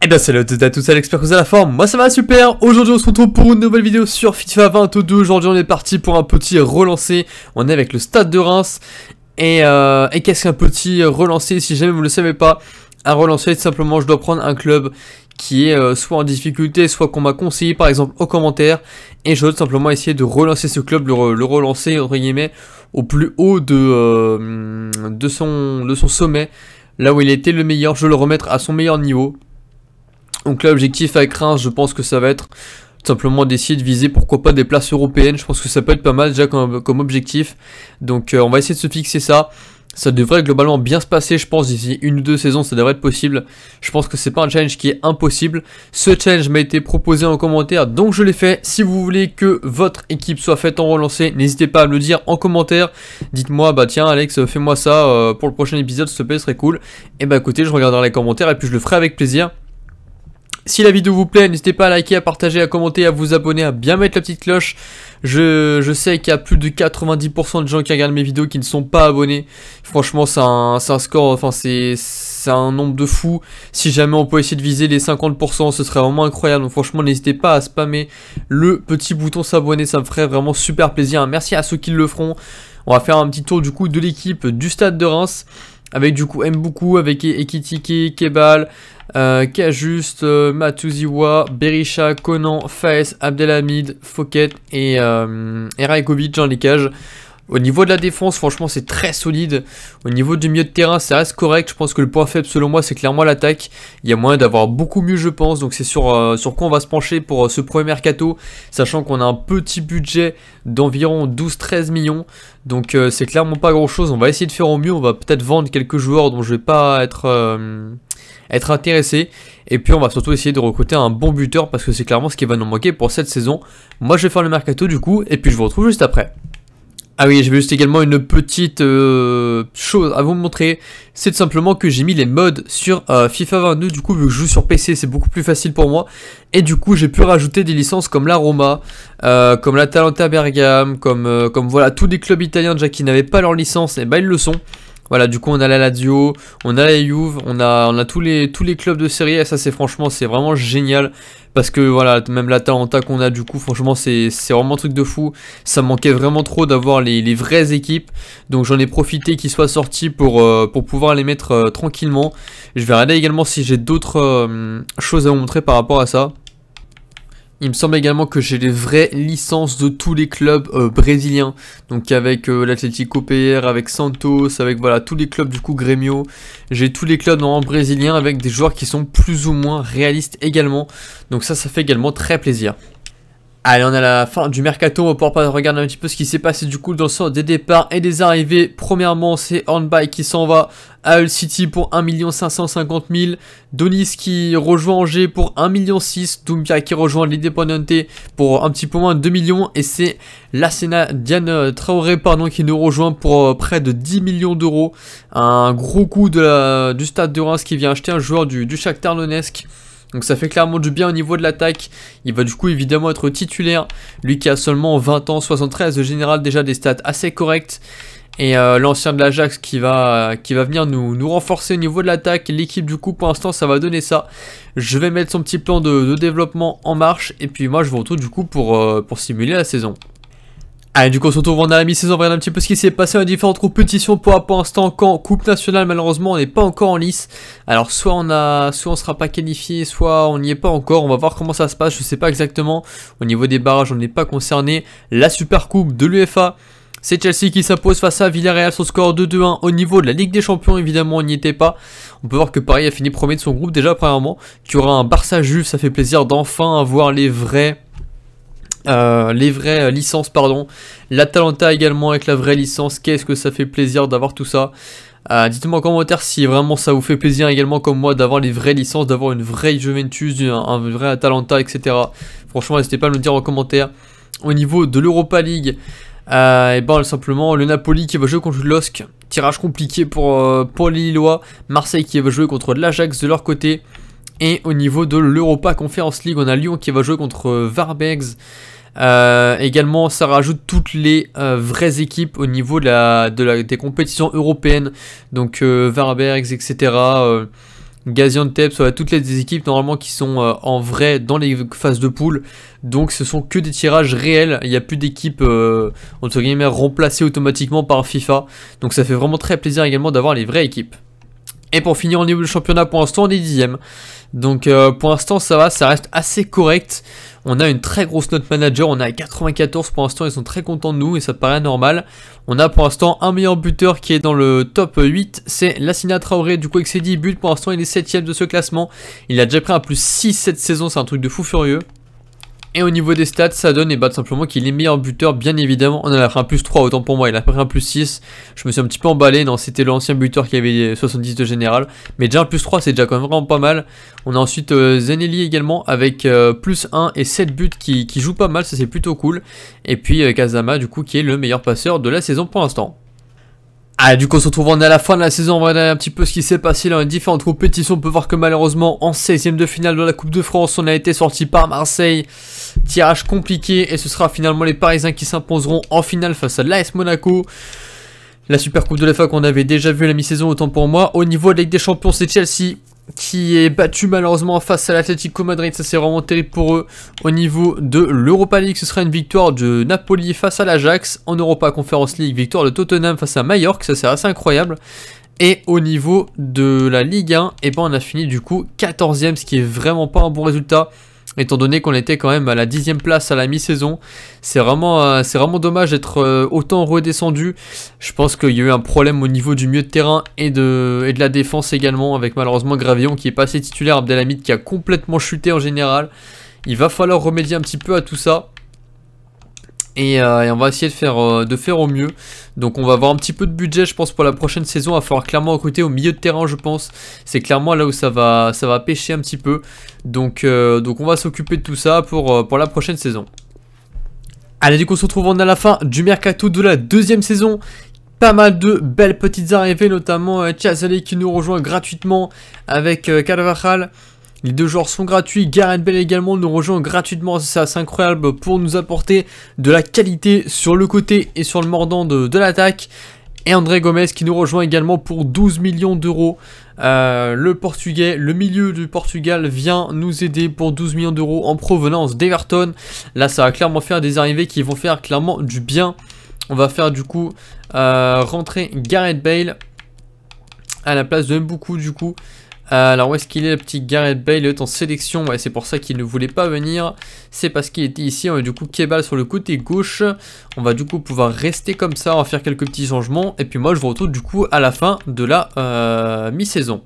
Et eh bien salut à tous, à l'expert que vous avez la forme, moi ça va super Aujourd'hui on se retrouve pour une nouvelle vidéo sur FIFA 22, aujourd'hui on est parti pour un petit relancé, on est avec le stade de Reims, et, euh, et qu'est-ce qu'un petit relancé si jamais vous ne le savez pas Un relancé simplement je dois prendre un club qui est euh, soit en difficulté, soit qu'on m'a conseillé par exemple aux commentaires, et je dois tout simplement essayer de relancer ce club, le, relancer entre guillemets au plus haut de, euh, de, son, de son sommet, là où il était le meilleur, je veux le remettre à son meilleur niveau donc là, l'objectif avec Reims, je pense que ça va être tout simplement d'essayer de viser pourquoi pas des places européennes. Je pense que ça peut être pas mal déjà comme, objectif. Donc euh, on va essayer de se fixer ça. Ça devrait globalement bien se passer, je pense, d'ici une ou deux saisons, ça devrait être possible. Je pense que c'est pas un challenge qui est impossible. Ce challenge m'a été proposé en commentaire, donc je l'ai fait. Si vous voulez que votre équipe soit faite en relancé, n'hésitez pas à me le dire en commentaire. Dites-moi, bah tiens, Alex, fais-moi ça euh, pour le prochain épisode, s'il te ce serait cool. Et eh bah ben, écoutez, je regarderai les commentaires et puis je le ferai avec plaisir. Si la vidéo vous plaît, n'hésitez pas à liker, à partager, à commenter, à vous abonner, à bien mettre la petite cloche. Je, sais qu'il y a plus de 90% de gens qui regardent mes vidéos qui ne sont pas abonnés. Franchement, c'est un, score, enfin c'est un nombre de fous. Si jamais on peut essayer de viser les 50%, ce serait vraiment incroyable. Donc franchement, n'hésitez pas à spammer le petit bouton s'abonner, ça me ferait vraiment super plaisir. Merci à ceux qui le feront. On va faire un petit tour du coup de l'équipe du stade de Reims avec du coup Mboukou, avec e-, Ekitike, Kebal, euh, Kajuste, euh, Matuziwa, Berisha, Conan, Faes, Abdelhamid, Foket et, euh, Raikovic dans les cages. Au niveau de la défense, franchement, c'est très solide. Au niveau du milieu de terrain, ça reste correct. Je pense que le point faible, selon moi, c'est clairement l'attaque. Il y a moyen d'avoir beaucoup mieux, je pense. Donc, c'est sur, euh, sur quoi on va se pencher pour euh, ce premier mercato, sachant qu'on a un petit budget d'environ 12-13 millions. Donc, c'est clairement pas grand-chose. On va essayer de faire au mieux. On va peut-être vendre quelques joueurs dont je vais pas être être intéressé. Et puis on va surtout essayer de recruter un bon buteur parce que c'est clairement ce qui va nous manquer pour cette saison. Moi je vais faire le mercato du coup et puis je vous retrouve juste après. Ah oui, vais juste également une petite euh, chose à vous montrer. C'est tout simplement que j'ai mis les modes sur euh, FIFA 22. Du coup, vu que je joue sur PC, c'est beaucoup plus facile pour moi. Et du coup, j'ai pu rajouter des licences comme la Roma, euh, comme la Talenta Bergame, comme, comme voilà, tous des clubs italiens déjà qui n'avaient pas leur licence, et bah ils le sont. Voilà, du coup, on a la Lazio, on a la Juve, on a, on a tous, les, tous les clubs de série. Et ça, c'est franchement, c'est vraiment génial. Parce que voilà, même la Talenta qu'on a, du coup, franchement, c'est vraiment un truc de fou. Ça manquait vraiment trop d'avoir les, vraies équipes. Donc, j'en ai profité qu'ils soient sortis pour, euh, pour pouvoir les mettre euh, tranquillement. Je vais regarder également si j'ai d'autres euh, choses à vous montrer par rapport à ça. Il me semble également que j'ai les vraies licences de tous les clubs euh, brésiliens. Donc avec euh, l'Atlético PR, avec Santos, avec voilà tous les clubs du coup Grêmio. J'ai tous les clubs en brésilien avec des joueurs qui sont plus ou moins réalistes également. Donc ça, ça fait également très plaisir. Allez, on est à la fin du mercato, on va pouvoir regarder un petit peu ce qui s'est passé du coup dans le sort des départs et des arrivées. Premièrement, c'est Hornby qui s'en va à Hull City pour 1 550 000, Donis qui rejoint Angers pour 1 million 6, Doumbia qui rejoint l'Independente pour un petit peu moins de 2 millions et c'est La scène Diane Traoré pardon, qui nous rejoint pour euh, près de 10 millions d'euros. Un gros coup du stade de Reims qui vient acheter un joueur du, du Shakhtar Donetsk. Donc ça fait clairement du bien au niveau de l'attaque. Il va du coup évidemment être titulaire. Lui qui a seulement 20 ans, 73 de général, déjà des stats assez correctes. Et euh, l'ancien de l'Ajax qui va, qui va venir nous, nous renforcer au niveau de l'attaque. L'équipe du coup pour l'instant ça va donner ça. Je vais mettre son petit plan de, développement en marche. Et puis moi je vous retrouve du coup pour, euh, pour simuler la saison. Allez, du coup, on se retrouve en la mi-saison, on va un petit peu ce qui s'est passé dans les différentes compétitions pour, pour l'instant. Quand Coupe nationale, malheureusement, on n'est pas encore en lice. Alors, soit on a, soit on sera pas qualifié, soit on n'y est pas encore. On va voir comment ça se passe. Je ne sais pas exactement. Au niveau des barrages, on n'est pas concerné. La Super Coupe de l'UFA. C'est Chelsea qui s'impose face à Villarreal son score 2-2-1 au niveau de la Ligue des Champions. Évidemment, on n'y était pas. On peut voir que Paris a fini premier de son groupe déjà, premièrement. Tu aura un Barça-Juve, ça fait plaisir d'enfin avoir les vrais euh, les vraies euh, licences, pardon. L'Atalanta également avec la vraie licence. Qu'est-ce que ça fait plaisir d'avoir tout ça. Euh, dites-moi en commentaire si vraiment ça vous fait plaisir également comme moi d'avoir les vraies licences, d'avoir une vraie Juventus, un, vrai Atalanta, etc. Franchement, n'hésitez pas à me le dire en commentaire. Au niveau de l'Europa League, et eh ben simplement le Napoli qui va jouer contre l'OSC. Tirage compliqué pour, pour les Lillois. Marseille qui va jouer contre l'Ajax de leur côté. Et au niveau de l'Europa Conference League, on a Lyon qui va jouer contre Varbegs. Euh, également, ça rajoute toutes les euh, vraies équipes au niveau de la, des compétitions européennes. Donc euh, etc. Euh, Gaziantep, va toutes les équipes normalement qui sont en vrai dans les phases de poule. Donc ce sont que des tirages réels, il n'y a plus d'équipes remplacées automatiquement par FIFA. Donc ça fait vraiment très plaisir également d'avoir les vraies équipes. Et pour finir au niveau du championnat, pour l'instant, on est dixième. Donc euh, pour l'instant, ça va, ça reste assez correct. On a une très grosse note manager, on a 94 pour l'instant, ils sont très contents de nous et ça paraît normal. On a pour l'instant un meilleur buteur qui est dans le top 8, c'est Lassina Traoré, du coup avec ses 10 buts, pour l'instant il est 7ème de ce classement. Il a déjà pris un plus 6 cette saison, c'est un truc de fou furieux. Et au niveau des stats, ça donne et eh ben, bah, simplement qu'il est meilleur buteur, bien évidemment. On a pris un plus 3, autant pour moi, il a pris un plus 6. Je me suis un petit peu emballé. Non, c'était l'ancien buteur qui avait 70 de général. Mais déjà un plus 3, c'est déjà quand même vraiment pas mal. On a ensuite euh, Zeneli également avec euh, plus 1 et 7 buts qui, joue pas mal. Ça, c'est plutôt cool. Et puis euh, Kazama, du coup, qui est le meilleur passeur de la saison pour l'instant. Ah, du coup, on se retrouve on est à la fin de la saison, on va regarder un petit peu ce qui s'est passé dans les différentes compétitions. On peut voir que malheureusement, en 16ème de finale de la Coupe de France, on a été sorti par Marseille. Tirage compliqué et ce sera finalement les Parisiens qui s'imposeront en finale face à l'AS Monaco. La Super Coupe de l'EFA qu'on avait déjà vu la mi-saison, autant pour moi. Au niveau de la Ligue des Champions, c'est Chelsea qui est battu malheureusement face à l'Atlético Madrid. Ça c'est vraiment terrible pour eux. Au niveau de l'Europa League, ce sera une victoire de Napoli face à l'Ajax. En Europa Conference League, victoire de Tottenham face à Mallorca. Ça c'est assez incroyable. Et au niveau de la Ligue 1, et eh ben on a fini du coup 14ème, ce qui est vraiment pas un bon résultat étant donné qu'on était quand même à la dixième place à la mi-saison. C'est vraiment, euh, vraiment dommage d'être euh, autant redescendu. Je pense qu'il y a eu un problème au niveau du milieu de terrain et de, et de la défense également, avec malheureusement Gravillon qui est passé titulaire, Abdelhamid qui a complètement chuté en général. Il va falloir remédier un petit peu à tout ça. Euh, et, on va essayer de faire, euh, de faire au mieux. Donc on va avoir un petit peu de budget, je pense, pour la prochaine saison. Il va falloir clairement recruter au milieu de terrain, je pense. C'est clairement là où ça va, ça va pêcher un petit peu. Donc, euh, donc on va s'occuper de tout ça pour, pour la prochaine saison. Allez, du coup, on se retrouve on à la fin du mercato de la deuxième saison pas mal de belles petites arrivées, notamment Tiazali qui nous rejoint gratuitement avec Carvajal. Les deux joueurs sont gratuits. Gareth Bale également nous rejoint gratuitement. C'est assez incroyable pour nous apporter de la qualité sur le côté et sur le mordant de, de l'attaque. Et André Gomez qui nous rejoint également pour 12 millions d'euros. Euh, le Portugais, le milieu du Portugal vient nous aider pour 12 millions d'euros en provenance d'Everton. Là, ça va clairement faire des arrivées qui vont faire clairement du bien. On va faire du coup euh, rentrer Gareth Bale à la place de Mbuku du coup alors où est-ce qu'il est le petit Gareth Bale Il est en sélection, ouais c'est pour ça qu'il ne voulait pas venir. C'est parce qu'il était ici, on a du coup Kebal sur le côté gauche. On va du coup pouvoir rester comme ça, on va faire quelques petits changements. Et puis moi je vous retrouve du coup à la fin de la euh, mi-saison.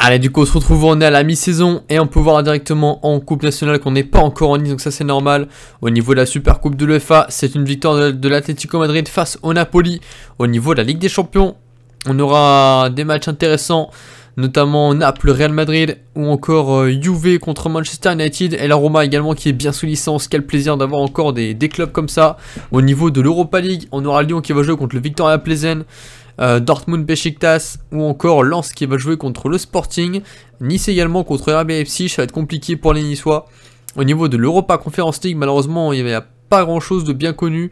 Allez du coup on se retrouve on est à la mi-saison et on peut voir directement en Coupe Nationale qu'on n'est pas encore en ligne donc ça c'est normal. Au niveau de la Super Coupe de l'UEFA c'est une victoire de l'Atlético Madrid face au Napoli. Au niveau de la Ligue des Champions on aura des matchs intéressants notamment Naples, Real Madrid ou encore euh, Juve contre Manchester United et la Roma également qui est bien sous licence. Quel plaisir d'avoir encore des, clubs comme ça. Au niveau de l'Europa League, on aura Lyon qui va jouer contre le Victoria Plezen. Euh, Dortmund Besiktas ou encore Lens qui va jouer contre le Sporting, Nice également contre RBFC. ça va être compliqué pour les Niçois. Au niveau de l'Europa Conference League, malheureusement, il y a pas grand chose de bien connu.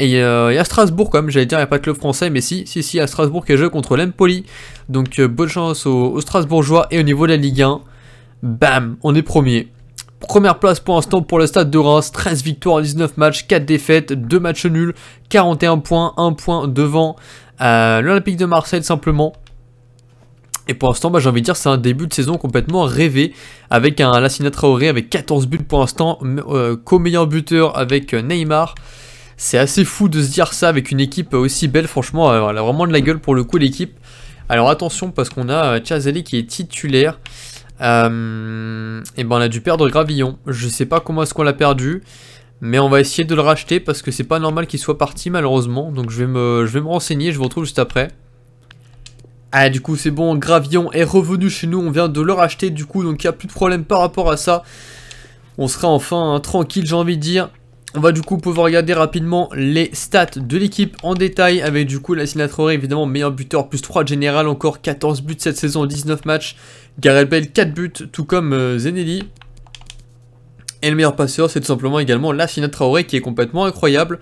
Euh, et, à Strasbourg, quand même, j'allais dire, il n'y a pas que le français, mais si, si, si, à Strasbourg, qui joue contre l'Empoli. Donc, euh, bonne chance aux, Strasbourgeois. Et au niveau de la Ligue 1, bam, on est premier. Première place pour l'instant pour le stade de Reims, 13 victoires, 19 matchs, 4 défaites, 2 matchs nuls, 41 points, 1 point devant euh, l'Olympique de Marseille simplement. Et pour l'instant, bah, j'ai envie de dire, c'est un début de saison complètement rêvé avec un Lassina Traoré avec 14 buts pour l'instant, euh, co-meilleur buteur avec euh, Neymar. C'est assez fou de se dire ça avec une équipe aussi belle, franchement, euh, elle a vraiment de la gueule pour le coup l'équipe. Alors attention parce qu'on a Chazali qui est titulaire. et ben on a dû perdre Gravillon. Je sais pas comment est-ce qu'on l'a perdu. Mais on va essayer de le racheter parce que c'est pas normal qu'il soit parti malheureusement. Donc je vais me, je vais me renseigner, je vous retrouve juste après. Ah du coup c'est bon, Gravion est revenu chez nous, on vient de le racheter du coup, donc il n'y a plus de problème par rapport à ça. On sera enfin hein, tranquille j'ai envie de dire. On va du coup pouvoir regarder rapidement les stats de l'équipe en détail avec du coup la Traoré évidemment meilleur buteur plus 3 général encore 14 buts cette saison 19 matchs Gareth Bale 4 buts tout comme euh, et le meilleur passeur c'est tout simplement également la Traoré qui est complètement incroyable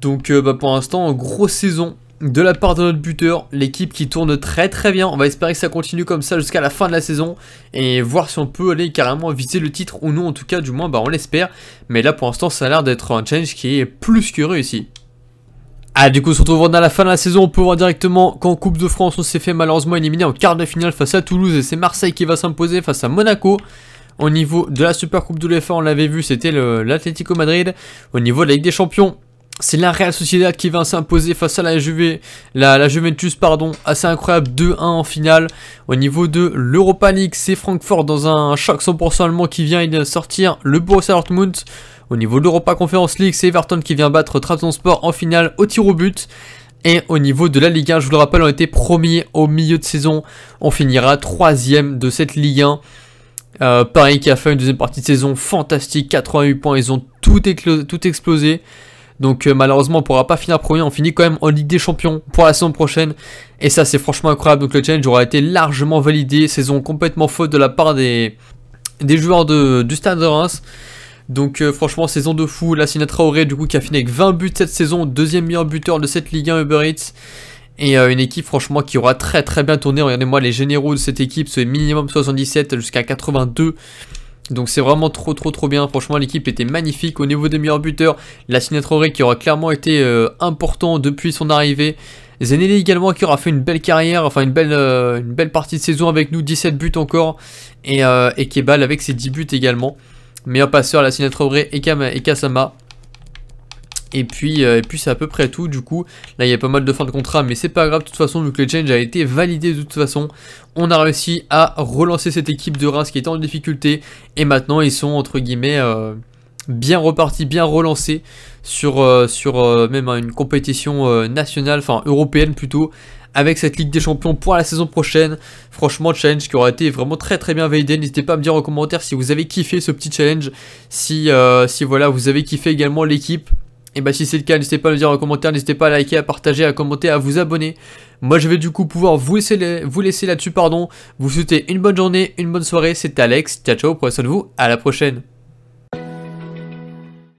donc euh, bah, pour l'instant grosse saison de la part de notre buteur, l'équipe qui tourne très très bien. On va espérer que ça continue comme ça jusqu'à la fin de la saison et voir si on peut aller carrément viser le titre ou non. En tout cas, du moins, bah, on l'espère. Mais là, pour l'instant, ça a l'air d'être un challenge qui est plus que réussi. Ah du coup on se retrouve à la fin de la saison, on peut voir directement qu'en Coupe de France on s'est fait malheureusement éliminer en quart de finale face à Toulouse et c'est Marseille qui va s'imposer face à Monaco. Au niveau de la Super Coupe de l'UEFA on l'avait vu c'était l'Atlético Madrid. Au niveau de la Ligue des Champions c'est la Real Sociedad qui va s'imposer face à la, Juventus, pardon, assez incroyable, 2-1 en finale. Au niveau de l'Europa League, c'est Francfort dans un choc 100% allemand qui vient de sortir le Borussia Dortmund. Au niveau de l'Europa Conference League, c'est Everton qui vient battre Sport en finale au tir au but. Et au niveau de la Ligue 1, je vous le rappelle, on était premier au milieu de saison. On finira troisième de cette Ligue 1. Euh, Paris qui a fait une deuxième partie de saison fantastique, 88 points, ils ont tout explosé. Donc euh, malheureusement, on pourra pas finir premier. On finit quand même en Ligue des Champions pour la saison prochaine. Et ça, c'est franchement incroyable. Donc le challenge aura été largement validé. Saison complètement faute de la part des, des joueurs de, du Stade de Reims. Donc euh, franchement, saison de fou. Sinatra Auré du coup, qui a fini avec 20 buts cette saison. Deuxième meilleur buteur de cette Ligue 1 Uber Eats. Et euh, une équipe franchement qui aura très très bien tourné. Regardez-moi les généraux de cette équipe, c'est minimum 77 jusqu'à 82. Donc c'est vraiment trop trop trop bien, franchement l'équipe était magnifique au niveau des meilleurs buteurs, la Traoré qui aura clairement été euh, important depuis son arrivée, Zeneli également qui aura fait une belle carrière, enfin une belle, euh, une belle partie de saison avec nous, 17 buts encore, euh, et, Kebal avec ses 10 buts également, meilleur passeur la Traoré et, et Kasama, et puis, euh, puis c'est à peu près tout du coup. Là il y a pas mal de fins de contrat mais c'est pas grave de toute façon vu que le challenge a été validé de toute façon. On a réussi à relancer cette équipe de Reims qui était en difficulté et maintenant ils sont entre guillemets euh, bien repartis, bien relancés sur, euh, sur même hein, une compétition nationale, enfin européenne plutôt avec cette Ligue des Champions pour la saison prochaine. Franchement, challenge qui aura été vraiment très très bien validé. N'hésitez pas à me dire en commentaire si vous avez kiffé ce petit challenge, si, si voilà, vous avez kiffé également l'équipe. Et bah si c'est le cas, n'hésitez pas à le dire en commentaire, n'hésitez pas à liker, à partager, à commenter, à vous abonner. Moi je vais du coup pouvoir vous laisser, vous laisser là-dessus, pardon. Vous souhaitez une bonne journée, une bonne soirée, c'était Alex, ciao ciao, prenez soin de vous, à la prochaine.